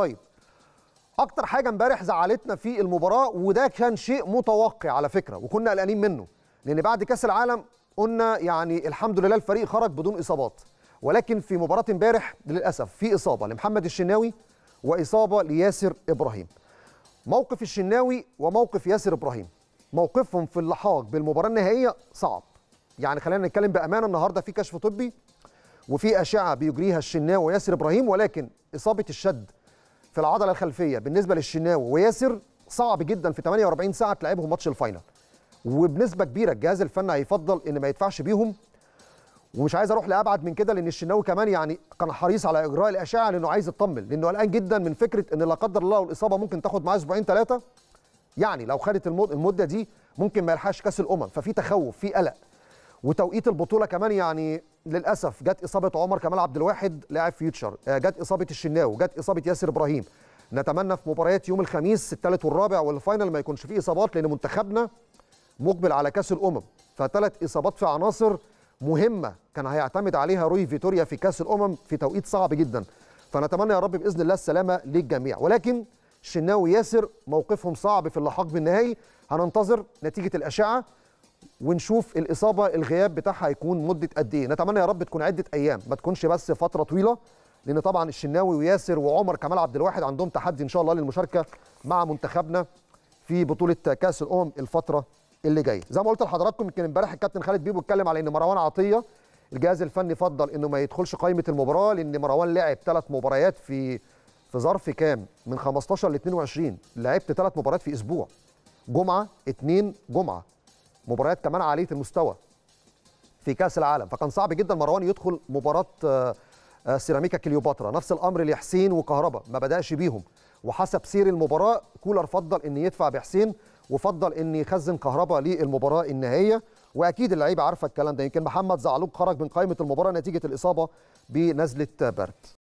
طيب اكتر حاجه امبارح زعلتنا في المباراه وده كان شيء متوقع على فكره وكنا قلقانين منه لان بعد كاس العالم قلنا يعني الحمد لله الفريق خرج بدون اصابات ولكن في مباراه امبارح للاسف في اصابه لمحمد الشناوي واصابه لياسر ابراهيم موقف الشناوي وموقف ياسر ابراهيم موقفهم في اللحاق بالمباراه النهائيه صعب يعني خلينا نتكلم بامانه النهارده في كشف طبي وفي اشعه بيجريها الشناوي وياسر ابراهيم ولكن اصابه الشد في العضله الخلفيه بالنسبه للشناوي وياسر صعب جدا في 48 ساعه تلعبهم ماتش الفاينل وبنسبه كبيره الجهاز الفني هيفضل ان ما يدفعش بيهم ومش عايز اروح لابعد من كده لان الشناوي كمان يعني كان حريص على اجراء الاشعه لانه عايز يطمن لانه قلقان جدا من فكره ان لا قدر الله الاصابه ممكن تاخد معاه اسبوعين ثلاثه يعني لو خدت المده دي ممكن ما يلحقش كاس الامم ففي تخوف في قلق وتوقيت البطوله كمان يعني للاسف جت اصابه عمر كمال عبد الواحد لاعب فيوتشر آه، جت اصابه الشناوي جت اصابه ياسر ابراهيم نتمنى في مباريات يوم الخميس الثالث والرابع والفاينل ما يكونش فيه اصابات لان منتخبنا مقبل على كاس الامم فثلاث اصابات في عناصر مهمه كان هيعتمد عليها روي فيتوريا في كاس الامم في توقيت صعب جدا فنتمنى يا رب باذن الله السلامه للجميع ولكن شناوي ياسر موقفهم صعب في اللحاق بالنهائي هننتظر نتيجه الاشعه ونشوف الاصابه الغياب بتاعها هيكون مده قد ايه نتمنى يا رب تكون عده ايام ما تكونش بس فتره طويله لان طبعا الشناوي وياسر وعمر كمال عبد الواحد عندهم تحدي ان شاء الله للمشاركه مع منتخبنا في بطوله كاس الامم الفتره اللي جايه زي ما قلت لحضراتكم يمكن امبارح الكابتن خالد بيبو اتكلم على ان مروان عطيه الجهاز الفني فضل انه ما يدخلش قائمه المباراه لان مروان لعب ثلاث مباريات في في ظرف كام من 15 ل 22 لعبت ثلاث مباريات في اسبوع جمعه اثنين جمعه مباريات كمان عاليه المستوى في كاس العالم فكان صعب جدا مروان يدخل مباراه آه، آه، سيراميكا كليوباترا نفس الامر لحسين وكهربا ما بداش بيهم وحسب سير المباراه كولر فضل ان يدفع بحسين وفضل ان يخزن كهربا للمباراه النهائيه واكيد اللعيبه عارفه الكلام ده يمكن محمد زعلوب خرج من قائمه المباراه نتيجه الاصابه بنزله برد